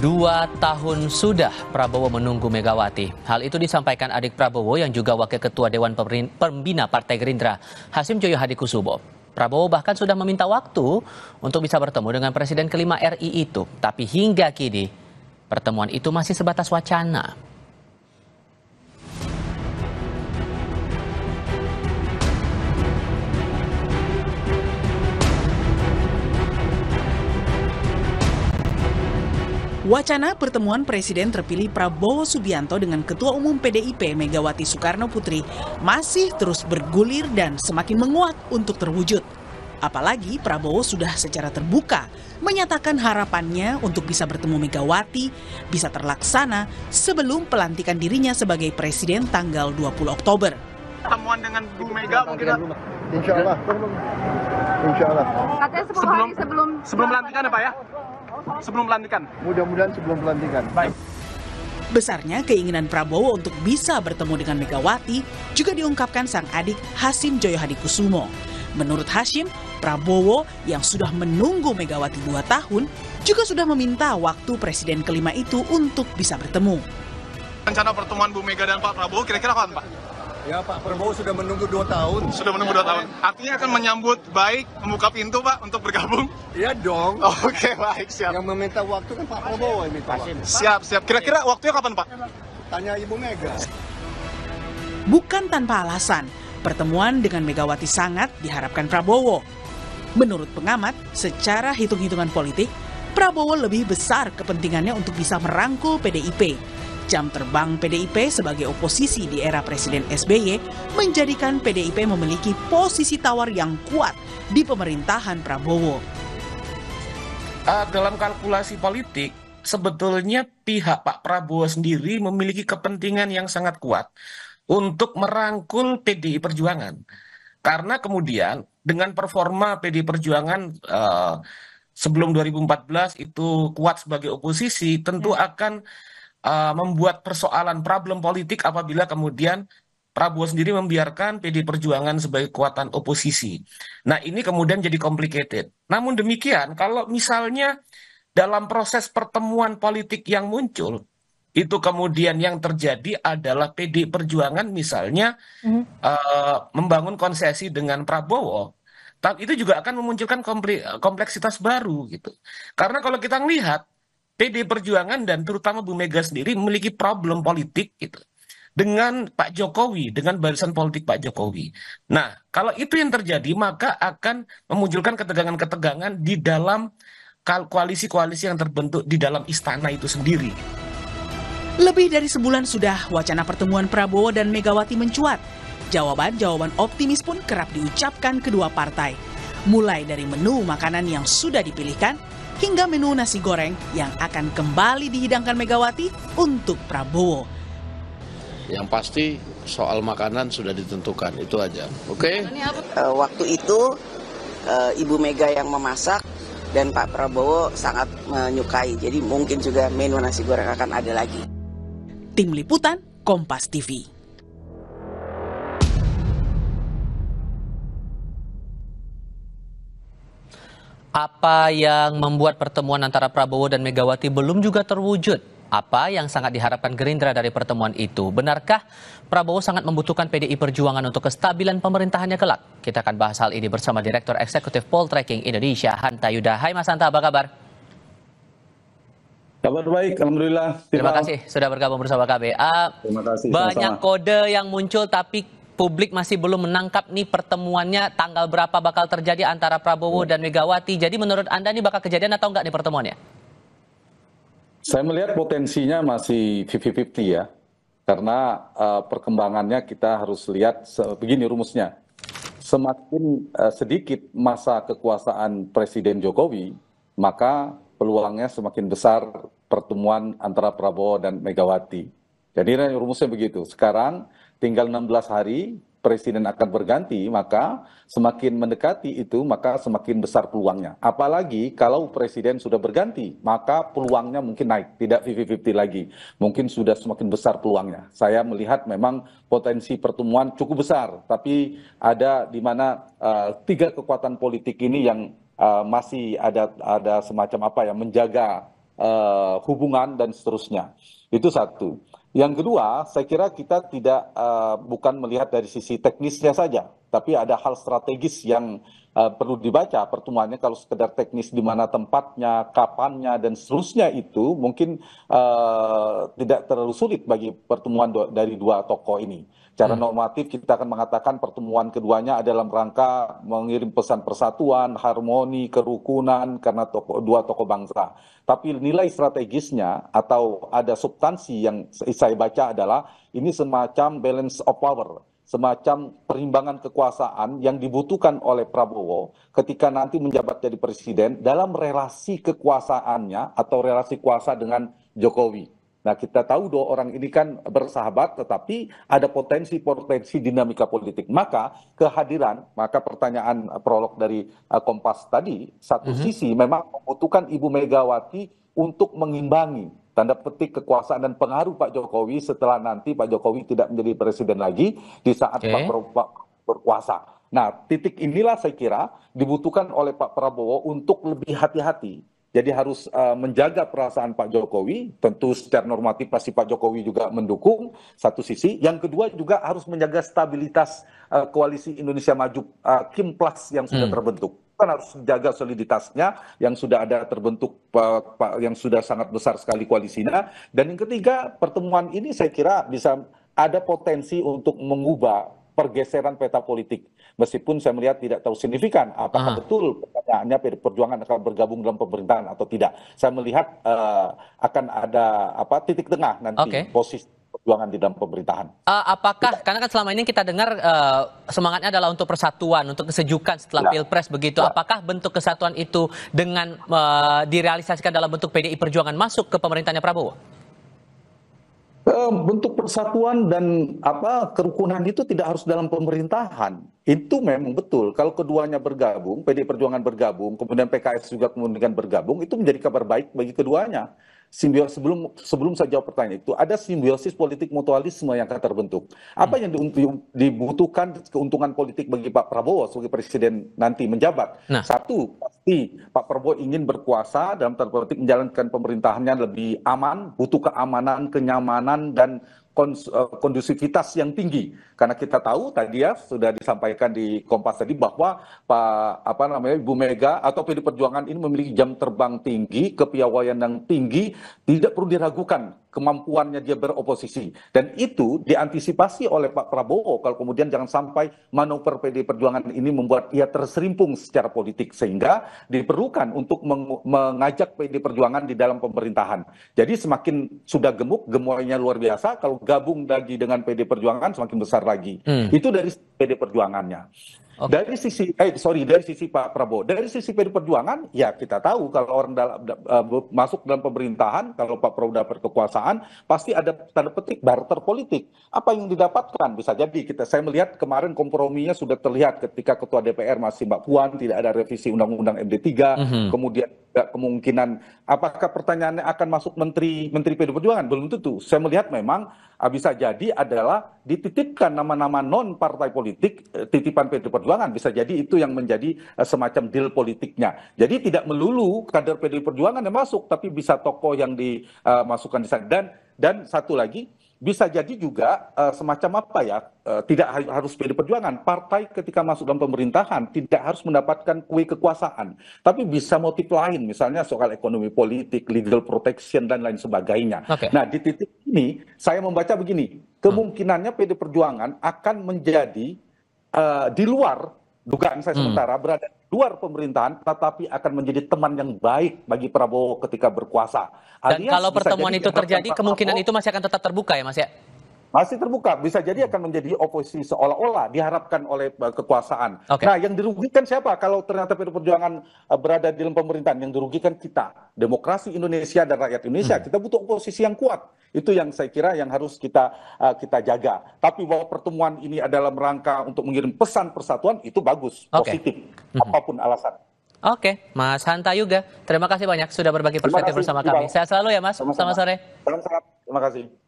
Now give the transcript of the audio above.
Dua tahun sudah Prabowo menunggu Megawati. Hal itu disampaikan adik Prabowo yang juga Wakil Ketua Dewan Pembina Partai Gerindra, Hasim Joyo Hadikusubo. Prabowo bahkan sudah meminta waktu untuk bisa bertemu dengan Presiden kelima RI itu. Tapi hingga kini, pertemuan itu masih sebatas wacana. Wacana pertemuan Presiden terpilih Prabowo Subianto dengan Ketua Umum PDIP Megawati Soekarno Putri masih terus bergulir dan semakin menguat untuk terwujud. Apalagi Prabowo sudah secara terbuka menyatakan harapannya untuk bisa bertemu Megawati bisa terlaksana sebelum pelantikan dirinya sebagai Presiden tanggal 20 Oktober. Pertemuan dengan Bu Mega mungkin Insya Allah. Insya Allah. Katanya sebelum sebelum pelantikan ya Pak ya? sebelum pelantikan? Mudah-mudahan sebelum pelantikan. Baik. Besarnya keinginan Prabowo untuk bisa bertemu dengan Megawati juga diungkapkan sang adik Hasim Joyohadikusumo. Kusumo. Menurut Hasim, Prabowo yang sudah menunggu Megawati dua tahun juga sudah meminta waktu presiden kelima itu untuk bisa bertemu. Rencana pertemuan Bu Mega dan Pak Prabowo kira-kira kapan Pak? Ya Pak Prabowo sudah menunggu dua tahun. Sudah menunggu dua tahun. Artinya akan menyambut baik, membuka pintu Pak untuk bergabung? Iya dong. Oke baik siap. Yang meminta waktu kan Pak Prabowo ini. Pak. Siap siap. Kira-kira waktunya kapan Pak? Tanya Ibu Mega. Bukan tanpa alasan, pertemuan dengan Megawati sangat diharapkan Prabowo. Menurut pengamat, secara hitung-hitungan politik, Prabowo lebih besar kepentingannya untuk bisa merangkul PDIP Jam terbang PDIP sebagai oposisi di era Presiden SBY menjadikan PDIP memiliki posisi tawar yang kuat di pemerintahan Prabowo. Uh, dalam kalkulasi politik, sebetulnya pihak Pak Prabowo sendiri memiliki kepentingan yang sangat kuat untuk merangkul PDI Perjuangan. Karena kemudian dengan performa PDI Perjuangan uh, sebelum 2014 itu kuat sebagai oposisi, tentu hmm. akan Eh, membuat persoalan problem politik apabila kemudian Prabowo sendiri membiarkan PD Perjuangan sebagai kekuatan oposisi. Nah ini kemudian jadi complicated. Namun demikian, kalau misalnya dalam proses pertemuan politik yang muncul, itu kemudian yang terjadi adalah PD Perjuangan misalnya hmm. uh, membangun konsesi dengan Prabowo, itu juga akan memunculkan kompleksitas baru gitu. Karena kalau kita melihat PD Perjuangan dan terutama Bu Mega sendiri memiliki problem politik gitu dengan Pak Jokowi, dengan barisan politik Pak Jokowi. Nah, kalau itu yang terjadi maka akan memunculkan ketegangan-ketegangan di dalam koalisi-koalisi yang terbentuk di dalam istana itu sendiri. Lebih dari sebulan sudah wacana pertemuan Prabowo dan Megawati mencuat. Jawaban-jawaban optimis pun kerap diucapkan kedua partai. Mulai dari menu makanan yang sudah dipilihkan, hingga menu nasi goreng yang akan kembali dihidangkan Megawati untuk Prabowo. Yang pasti soal makanan sudah ditentukan, itu aja. Oke? Okay? Eh, waktu itu eh, Ibu Mega yang memasak dan Pak Prabowo sangat menyukai. Jadi mungkin juga menu nasi goreng akan ada lagi. Tim Liputan, Kompas TV. Apa yang membuat pertemuan antara Prabowo dan Megawati belum juga terwujud? Apa yang sangat diharapkan Gerindra dari pertemuan itu? Benarkah Prabowo sangat membutuhkan PDI Perjuangan untuk kestabilan pemerintahannya kelak? Kita akan bahas hal ini bersama Direktur Eksekutif Poll Tracking Indonesia, Hanta Yuda. Hai Mas Hanta, apa kabar? Kabar baik, Alhamdulillah. Terima, kasih sudah bergabung bersama KBA. Ah, Terima kasih. Banyak sama -sama. kode yang muncul tapi publik masih belum menangkap nih pertemuannya tanggal berapa bakal terjadi antara Prabowo ya. dan Megawati. Jadi menurut Anda ini bakal kejadian atau enggak nih pertemuannya? Saya melihat potensinya masih 50-50 ya. Karena uh, perkembangannya kita harus lihat begini rumusnya. Semakin uh, sedikit masa kekuasaan Presiden Jokowi, maka peluangnya semakin besar pertemuan antara Prabowo dan Megawati. Jadi rumusnya begitu. Sekarang tinggal 16 hari presiden akan berganti, maka semakin mendekati itu, maka semakin besar peluangnya. Apalagi kalau presiden sudah berganti, maka peluangnya mungkin naik, tidak 50-50 lagi. Mungkin sudah semakin besar peluangnya. Saya melihat memang potensi pertemuan cukup besar, tapi ada di mana uh, tiga kekuatan politik ini yang uh, masih ada ada semacam apa ya menjaga uh, hubungan dan seterusnya. Itu satu. Yang kedua, saya kira kita tidak uh, bukan melihat dari sisi teknisnya saja, tapi ada hal strategis yang Eh, perlu dibaca pertemuannya kalau sekedar teknis di mana tempatnya, kapannya dan seterusnya itu mungkin uh, tidak terlalu sulit bagi pertemuan do- dari dua tokoh ini. Cara hmm. normatif kita akan mengatakan pertemuan keduanya adalah dalam rangka mengirim pesan persatuan, harmoni, kerukunan karena tokoh dua tokoh bangsa. Tapi nilai strategisnya atau ada substansi yang saya baca adalah ini semacam balance of power semacam perimbangan kekuasaan yang dibutuhkan oleh Prabowo ketika nanti menjabat jadi presiden dalam relasi kekuasaannya atau relasi kuasa dengan Jokowi. Nah, kita tahu dua orang ini kan bersahabat tetapi ada potensi-potensi dinamika politik. Maka kehadiran, maka pertanyaan eh, prolog dari eh, Kompas tadi, satu mm -hmm. sisi memang membutuhkan Ibu Megawati untuk mengimbangi tanda petik kekuasaan dan pengaruh Pak Jokowi setelah nanti Pak Jokowi tidak menjadi presiden lagi di saat okay. Pak Prabowo berkuasa. Nah, titik inilah saya kira dibutuhkan oleh Pak Prabowo untuk lebih hati-hati. Jadi harus uh, menjaga perasaan Pak Jokowi, tentu secara normatif pasti Pak Jokowi juga mendukung satu sisi. Yang kedua juga harus menjaga stabilitas uh, koalisi Indonesia Maju uh, Kim Plus yang sudah hmm. terbentuk kan harus jaga soliditasnya yang sudah ada terbentuk yang sudah sangat besar sekali koalisinya dan yang ketiga pertemuan ini saya kira bisa ada potensi untuk mengubah pergeseran peta politik. Meskipun saya melihat tidak terlalu signifikan apakah Aha. betul pertanyaannya Perjuangan akan bergabung dalam pemerintahan atau tidak. Saya melihat uh, akan ada apa titik tengah nanti okay. posisi perjuangan di dalam pemerintahan. Uh, apakah karena kan selama ini kita dengar uh, semangatnya adalah untuk persatuan, untuk kesejukan setelah ya, pilpres begitu. Ya. Apakah bentuk kesatuan itu dengan uh, direalisasikan dalam bentuk PDI Perjuangan masuk ke pemerintahnya Prabowo? bentuk persatuan dan apa kerukunan itu tidak harus dalam pemerintahan. Itu memang betul. Kalau keduanya bergabung, PD Perjuangan bergabung, kemudian PKS juga kemudian bergabung, itu menjadi kabar baik bagi keduanya simbiosis sebelum sebelum saya jawab pertanyaan itu ada simbiosis politik mutualisme yang akan terbentuk. Apa hmm. yang di, dibutuhkan keuntungan politik bagi Pak Prabowo sebagai presiden nanti menjabat? Nah. Satu pasti Pak Prabowo ingin berkuasa dalam tanda menjalankan pemerintahannya lebih aman, butuh keamanan, kenyamanan dan eh, kondusivitas yang tinggi karena kita tahu tadi ya sudah disampaikan di Kompas tadi bahwa Pak apa namanya Ibu Mega atau PD Perjuangan ini memiliki jam terbang tinggi, kepiawaian yang tinggi, tidak perlu diragukan kemampuannya dia beroposisi dan itu diantisipasi oleh Pak Prabowo kalau kemudian jangan sampai manuver PD Perjuangan ini membuat ia terserimpung secara politik sehingga diperlukan untuk meng mengajak PD Perjuangan di dalam pemerintahan. Jadi semakin sudah gemuk gemuanya luar biasa kalau gabung lagi dengan PD Perjuangan semakin besar lagi. Hmm. Itu dari PD Perjuangannya. Okay. Dari sisi eh sorry dari sisi Pak Prabowo, dari sisi PD Perjuangan ya kita tahu kalau orang dalam, uh, e, masuk dalam pemerintahan kalau Pak Prabowo dapat kekuasaan pasti ada tanda petik barter politik. Apa yang didapatkan bisa jadi kita saya melihat kemarin komprominya sudah terlihat ketika Ketua DPR masih Mbak Puan tidak ada revisi Undang-Undang MD3, mm -hmm. kemudian tidak kemungkinan apakah pertanyaannya akan masuk menteri menteri PD Perjuangan belum tentu. Saya melihat memang ah, bisa jadi adalah dititipkan nama-nama non partai politik eh, titipan PD Perjuangan bisa jadi itu yang menjadi eh, semacam deal politiknya. Jadi tidak melulu kader PD Perjuangan yang masuk tapi bisa tokoh yang dimasukkan eh, di sana dan dan satu lagi bisa jadi juga uh, semacam apa ya, uh, tidak harus PD Perjuangan, partai ketika masuk dalam pemerintahan tidak harus mendapatkan kue kekuasaan, tapi bisa motif lain, misalnya soal ekonomi politik, legal protection, dan lain sebagainya. Okay. Nah, di titik ini saya membaca begini, kemungkinannya PD Perjuangan akan menjadi uh, di luar dugaan saya hmm. sementara hmm. berada di luar pemerintahan tetapi akan menjadi teman yang baik bagi Prabowo ketika berkuasa. Dan Alias kalau pertemuan itu terjadi kemungkinan Prabowo, itu masih akan tetap terbuka ya Mas ya? Masih terbuka, bisa jadi akan menjadi oposisi seolah-olah diharapkan oleh e, kekuasaan. Okay. Nah, yang dirugikan siapa? Kalau ternyata PD Perjuangan e, berada di dalam pemerintahan, yang dirugikan kita, demokrasi Indonesia dan rakyat Indonesia. Hmm. Kita butuh oposisi yang kuat. Itu yang saya kira yang harus kita e, kita jaga. Tapi bahwa pertemuan ini adalah rangka untuk mengirim pesan persatuan itu bagus, okay. positif, hmm. apapun alasan. Oke, Mas Hanta juga terima kasih banyak sudah berbagi perspektif bersama kami. Saya selalu ya, Mas. Selamat sore. Terima kasih.